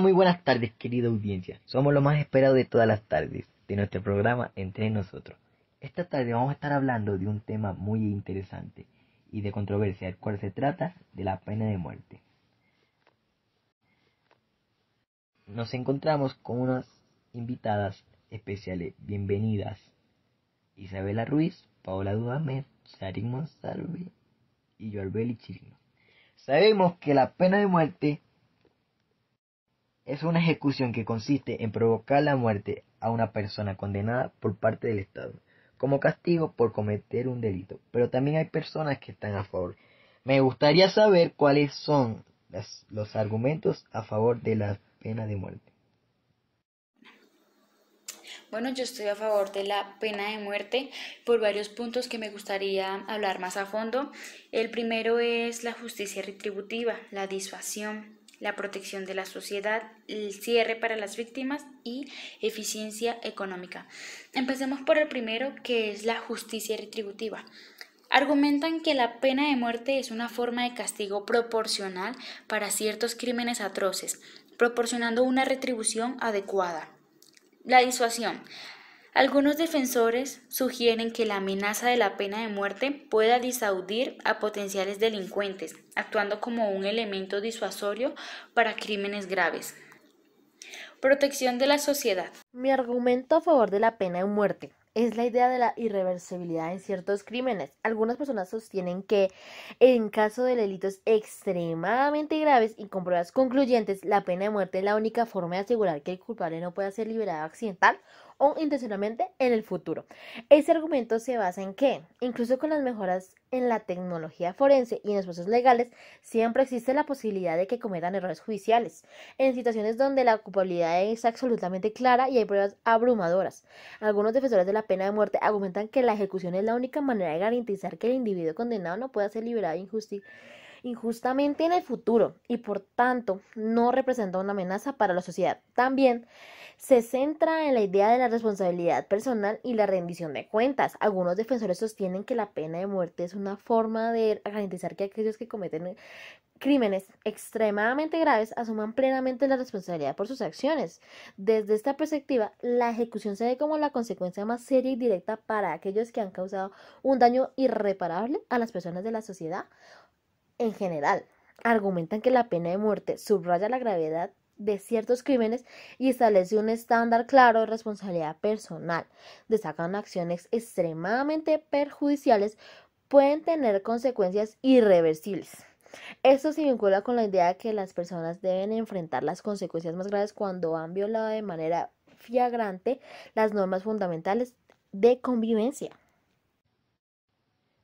Muy buenas tardes, querida audiencia. Somos lo más esperado de todas las tardes de nuestro programa Entre Nosotros. Esta tarde vamos a estar hablando de un tema muy interesante y de controversia, el cual se trata de la pena de muerte. Nos encontramos con unas invitadas especiales. Bienvenidas. Isabela Ruiz, Paola Dudamer, Sarin Monsalve y Jorbeli Chirino. Sabemos que la pena de muerte es una ejecución que consiste en provocar la muerte a una persona condenada por parte del Estado como castigo por cometer un delito. Pero también hay personas que están a favor. Me gustaría saber cuáles son los argumentos a favor de la pena de muerte. Bueno, yo estoy a favor de la pena de muerte por varios puntos que me gustaría hablar más a fondo. El primero es la justicia retributiva, la disuasión la protección de la sociedad, el cierre para las víctimas y eficiencia económica. Empecemos por el primero, que es la justicia retributiva. Argumentan que la pena de muerte es una forma de castigo proporcional para ciertos crímenes atroces, proporcionando una retribución adecuada. La disuasión. Algunos defensores sugieren que la amenaza de la pena de muerte pueda disaudir a potenciales delincuentes, actuando como un elemento disuasorio para crímenes graves. Protección de la sociedad. Mi argumento a favor de la pena de muerte es la idea de la irreversibilidad en ciertos crímenes. Algunas personas sostienen que en caso de delitos extremadamente graves y con pruebas concluyentes, la pena de muerte es la única forma de asegurar que el culpable no pueda ser liberado accidental o intencionalmente en el futuro. Este argumento se basa en que, incluso con las mejoras en la tecnología forense y en los procesos legales, siempre existe la posibilidad de que cometan errores judiciales, en situaciones donde la culpabilidad es absolutamente clara y hay pruebas abrumadoras. Algunos defensores de la pena de muerte argumentan que la ejecución es la única manera de garantizar que el individuo condenado no pueda ser liberado injusticia injustamente en el futuro y por tanto no representa una amenaza para la sociedad. También se centra en la idea de la responsabilidad personal y la rendición de cuentas. Algunos defensores sostienen que la pena de muerte es una forma de garantizar que aquellos que cometen crímenes extremadamente graves asuman plenamente la responsabilidad por sus acciones. Desde esta perspectiva, la ejecución se ve como la consecuencia más seria y directa para aquellos que han causado un daño irreparable a las personas de la sociedad en general. Argumentan que la pena de muerte subraya la gravedad de ciertos crímenes y establece un estándar claro de responsabilidad personal. Destacan acciones extremadamente perjudiciales pueden tener consecuencias irreversibles. Esto se vincula con la idea de que las personas deben enfrentar las consecuencias más graves cuando han violado de manera flagrante las normas fundamentales de convivencia.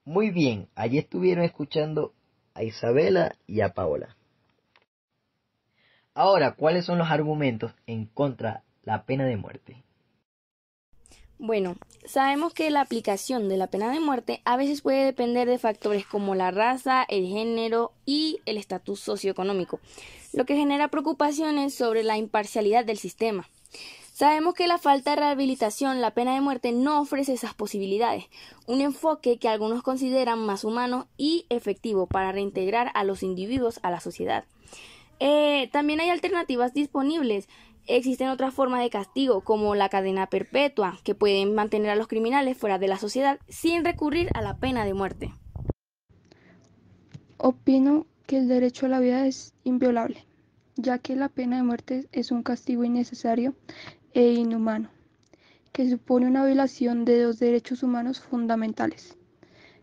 Muy bien, allí estuvieron escuchando a Isabela y a Paola. Ahora, ¿cuáles son los argumentos en contra de la pena de muerte? Bueno, sabemos que la aplicación de la pena de muerte a veces puede depender de factores como la raza, el género y el estatus socioeconómico, lo que genera preocupaciones sobre la imparcialidad del sistema. Sabemos que la falta de rehabilitación, la pena de muerte, no ofrece esas posibilidades, un enfoque que algunos consideran más humano y efectivo para reintegrar a los individuos a la sociedad. Eh, también hay alternativas disponibles. Existen otras formas de castigo, como la cadena perpetua, que pueden mantener a los criminales fuera de la sociedad sin recurrir a la pena de muerte. Opino que el derecho a la vida es inviolable, ya que la pena de muerte es un castigo innecesario e inhumano, que supone una violación de dos derechos humanos fundamentales,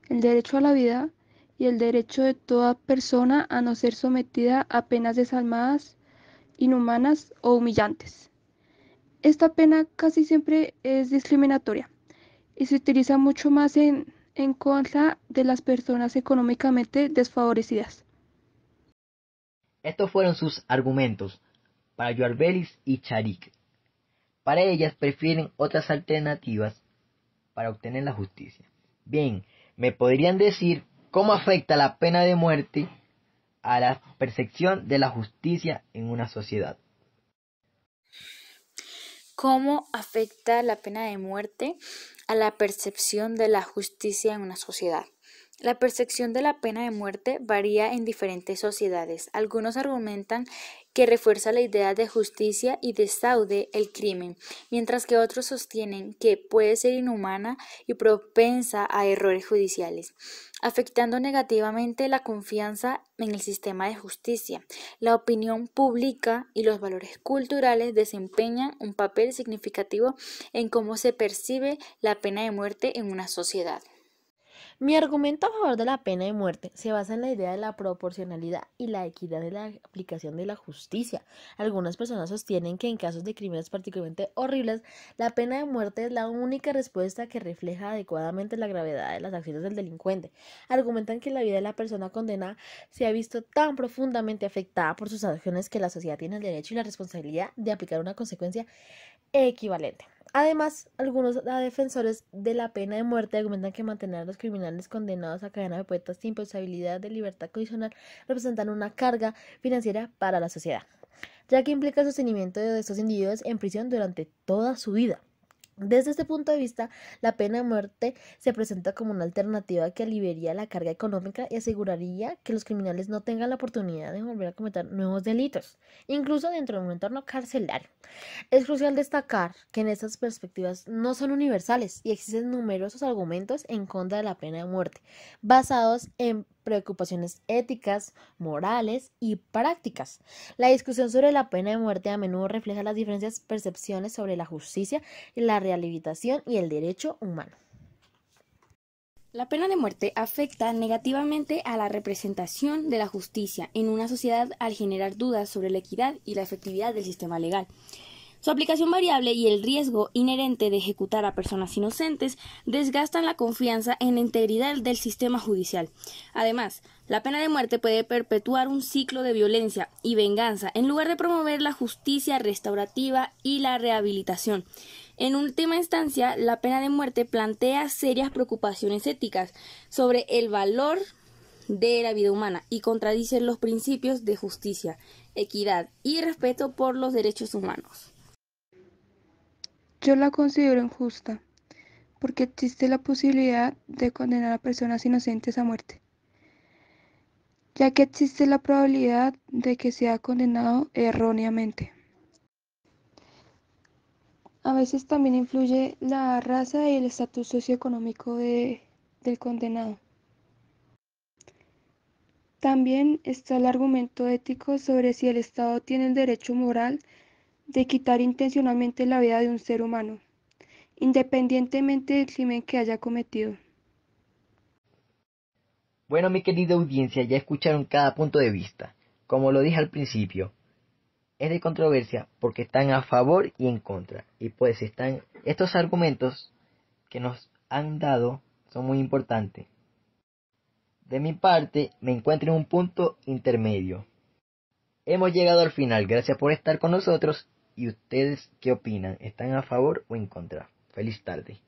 el derecho a la vida y el derecho de toda persona a no ser sometida a penas desalmadas, inhumanas o humillantes. Esta pena casi siempre es discriminatoria y se utiliza mucho más en, contra de las personas económicamente desfavorecidas. Estos fueron sus argumentos para y Charik. Para ellas prefieren otras alternativas para obtener la justicia. Bien, ¿me podrían decir cómo afecta la pena de muerte a la percepción de la justicia en una sociedad? ¿Cómo afecta la pena de muerte a la percepción de la justicia en una sociedad? La percepción de la pena de muerte varía en diferentes sociedades. Algunos argumentan que refuerza la idea de justicia y desaude el crimen, mientras que otros sostienen que puede ser inhumana y propensa a errores judiciales, afectando negativamente la confianza en el sistema de justicia. La opinión pública y los valores culturales desempeñan un papel significativo en cómo se percibe la pena de muerte en una sociedad. Mi argumento a favor de la pena de muerte se basa en la idea de la proporcionalidad y la equidad de la aplicación de la justicia. Algunas personas sostienen que en casos de crímenes particularmente horribles, la pena de muerte es la única respuesta que refleja adecuadamente la gravedad de las acciones del delincuente. Argumentan que la vida de la persona condenada se ha visto tan profundamente afectada por sus acciones que la sociedad tiene el derecho y la responsabilidad de aplicar una consecuencia equivalente. Además, algunos defensores de la pena de muerte argumentan que mantener a los criminales condenados a cadena de sin posibilidad de libertad condicional representan una carga financiera para la sociedad, ya que implica el sostenimiento de estos individuos en prisión durante toda su vida. Desde este punto de vista, la pena de muerte se presenta como una alternativa que aliviaría la carga económica y aseguraría que los criminales no tengan la oportunidad de volver a cometer nuevos delitos, incluso dentro de un entorno carcelario. Es crucial destacar que en estas perspectivas no son universales y existen numerosos argumentos en contra de la pena de muerte, basados en preocupaciones éticas, morales y prácticas. La discusión sobre la pena de muerte a menudo refleja las diferentes percepciones sobre la justicia, la rehabilitación y el derecho humano. La pena de muerte afecta negativamente a la representación de la justicia en una sociedad al generar dudas sobre la equidad y la efectividad del sistema legal. Su aplicación variable y el riesgo inherente de ejecutar a personas inocentes desgastan la confianza en la integridad del sistema judicial. Además, la pena de muerte puede perpetuar un ciclo de violencia y venganza en lugar de promover la justicia restaurativa y la rehabilitación. En última instancia, la pena de muerte plantea serias preocupaciones éticas sobre el valor de la vida humana y contradice los principios de justicia, equidad y respeto por los derechos humanos. Yo la considero injusta, porque existe la posibilidad de condenar a personas inocentes a muerte, ya que existe la probabilidad de que sea condenado erróneamente. A veces también influye la raza y el estatus socioeconómico del condenado. También está el argumento ético sobre si el Estado tiene el derecho moral de quitar intencionalmente la vida de un ser humano, independientemente del crimen que haya cometido. Bueno, mi querida audiencia, ya escucharon cada punto de vista. Como lo dije al principio, es de controversia porque están a favor y en contra. Y pues están estos argumentos que nos han dado son muy importantes. De mi parte, me encuentro en un punto intermedio. Hemos llegado al final. Gracias por estar con nosotros ¿Y ustedes qué opinan? ¿Están a favor o en contra? Feliz tarde.